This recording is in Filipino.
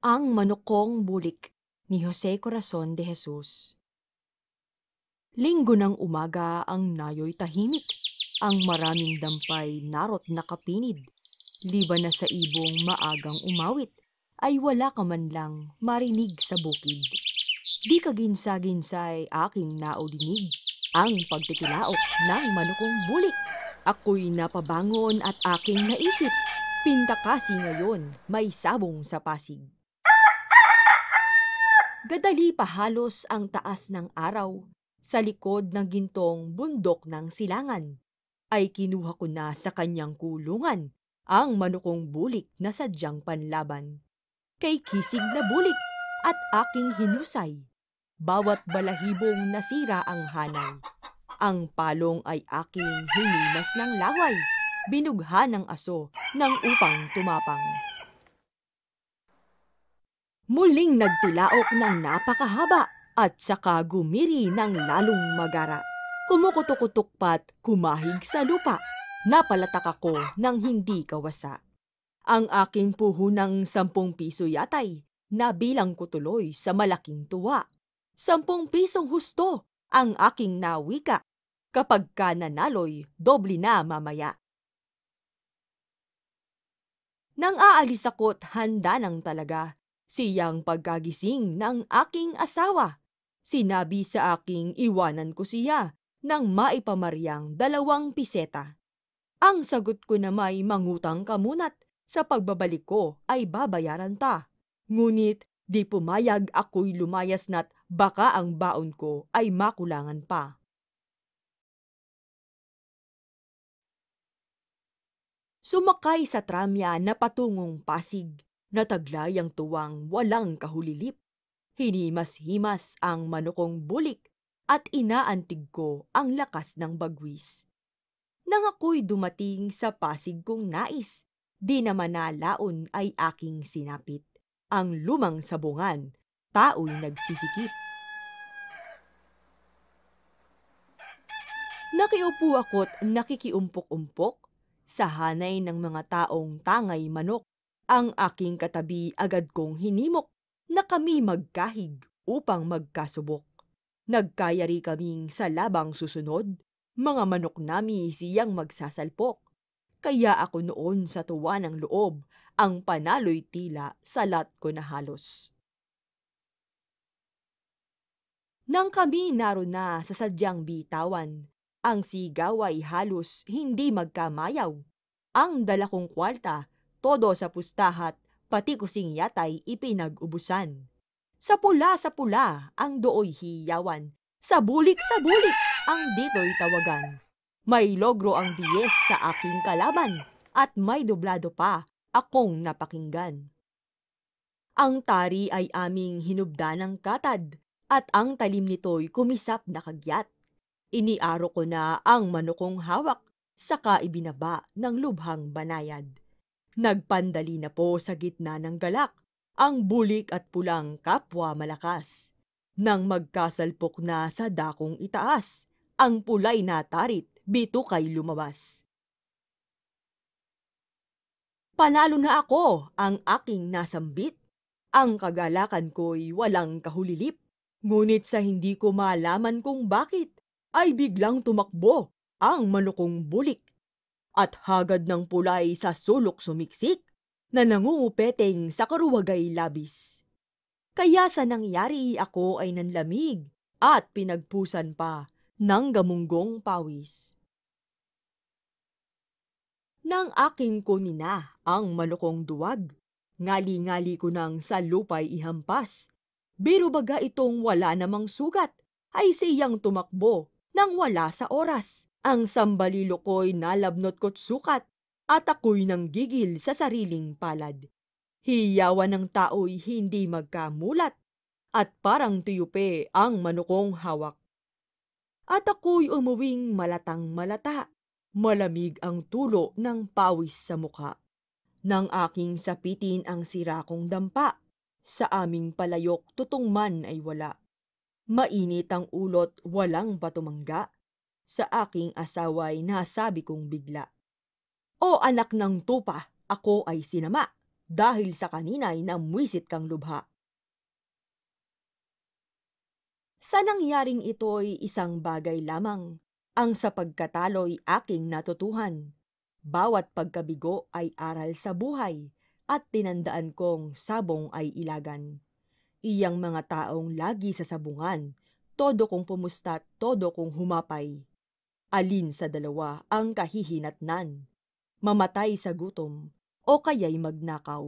Ang Manukong Bulik ni Jose Corazon de Jesus Linggo ng umaga ang nayo'y tahimik, ang maraming dampay narot na kapinid. Liban na sa ibong maagang umawit, ay wala ka man lang marinig sa bukid. Di kaginsa-ginsay aking naudinig, ang pagtitilaok ng manukong bulik. Ako'y napabangon at aking naisip, pinta ngayon may sabong sa pasig. Madali pa halos ang taas ng araw sa likod ng gintong bundok ng silangan. Ay kinuha ko na sa kanyang kulungan ang manukong bulik na sadyang panlaban. Kay kisig na bulik at aking hinusay. Bawat balahibong nasira ang hanay. Ang palong ay aking hinimas ng laway, binugha ng aso ng upang tumapang muling nagtilaok ng napakahaba at saka gumiri ng lalong magara. Kumukutok-kutok pat kumahig sa lupa. Napalatak ako ng hindi kawasa. Ang aking puhunang sampung piso yatay, nabilang ko tuloy sa malaking tuwa. Sampung pisong husto ang aking nawika. Kapag ka nanaloy, doble na mamaya. Nang aalis ako't handa nang talaga siyang pagkagising ng aking asawa. Sinabi sa aking iwanan ko siya nang maipamaryang dalawang piseta. Ang sagot ko na may mangutang ka muna't sa pagbabalik ko ay babayaran ta. Ngunit di pumayag ako'y lumayas na't baka ang baon ko ay makulangan pa. Sumakay sa tramya na patungong Pasig Nataglay ang tuwang walang kahulilip. Hinimas-himas ang manukong bulik at inaantig ko ang lakas ng bagwis. Nang ako'y dumating sa pasig kong nais, di naman nalaon ay aking sinapit. Ang lumang sabungan, tao'y nagsisikip. Nakiupo ako't nakikiumpok-umpok sa hanay ng mga taong tangay manok ang aking katabi agad kong hinimok na kami magkahig upang magkasubok. Nagkayari kaming sa labang susunod, mga manok nami siyang magsasalpok. Kaya ako noon sa tuwa ng loob, ang panalo'y tila salat ko na halos. Nang kami naroon na sa sadyang bitawan, ang sigaw ay halos hindi magkamayaw. Ang dala kong kwarta todo sa pustahat, pati kusing yatay ipinag-ubusan. Sa pula sa pula ang dooy hiyawan, sa bulik sa bulik ang dito'y tawagan. May logro ang diyes sa aking kalaban, at may doblado pa akong napakinggan. Ang tari ay aming hinubda ng katad, at ang talim nito'y kumisap na kagyat. Iniaro ko na ang manukong hawak, saka ibinaba ng lubhang banayad. Nagpandali na po sa gitna ng galak ang bulik at pulang kapwa malakas. Nang magkasalpok na sa dakong itaas, ang pulay na tarit kay lumabas. Panalo na ako ang aking nasambit. Ang kagalakan ko'y walang kahulilip. Ngunit sa hindi ko malaman kung bakit, ay biglang tumakbo ang manukong bulik at hagad ng pulay sa sulok sumiksik na nanguupeteng sa karuwagay labis. Kaya sa nangyari ako ay nanlamig at pinagpusan pa ng gamunggong pawis. Nang aking kunina ang malukong duwag, ngali-ngali ko nang sa lupay ihampas. Biro baga itong wala namang sugat ay siyang tumakbo nang wala sa oras. Ang sambalilo nalabnot kot sukat at ako'y nang gigil sa sariling palad. Hiyawan ng tao'y hindi magkamulat at parang tuyupe ang manukong hawak. At ako'y umuwing malatang malata, malamig ang tulo ng pawis sa mukha. Nang aking sapitin ang sira kong dampa, sa aming palayok tutungman ay wala. Mainit ang ulot, walang patumangga sa aking asawa ay nasabi kong bigla. O anak ng tupa, ako ay sinama dahil sa kanina ay namwisit kang lubha. Sa nangyaring ito'y isang bagay lamang, ang sa pagkatalo'y aking natutuhan. Bawat pagkabigo ay aral sa buhay at tinandaan kong sabong ay ilagan. Iyang mga taong lagi sa sabungan, todo kong pumusta, todo kong humapay Alin sa dalawa ang kahihinatnan? Mamatay sa gutom o kaya'y magnakaw?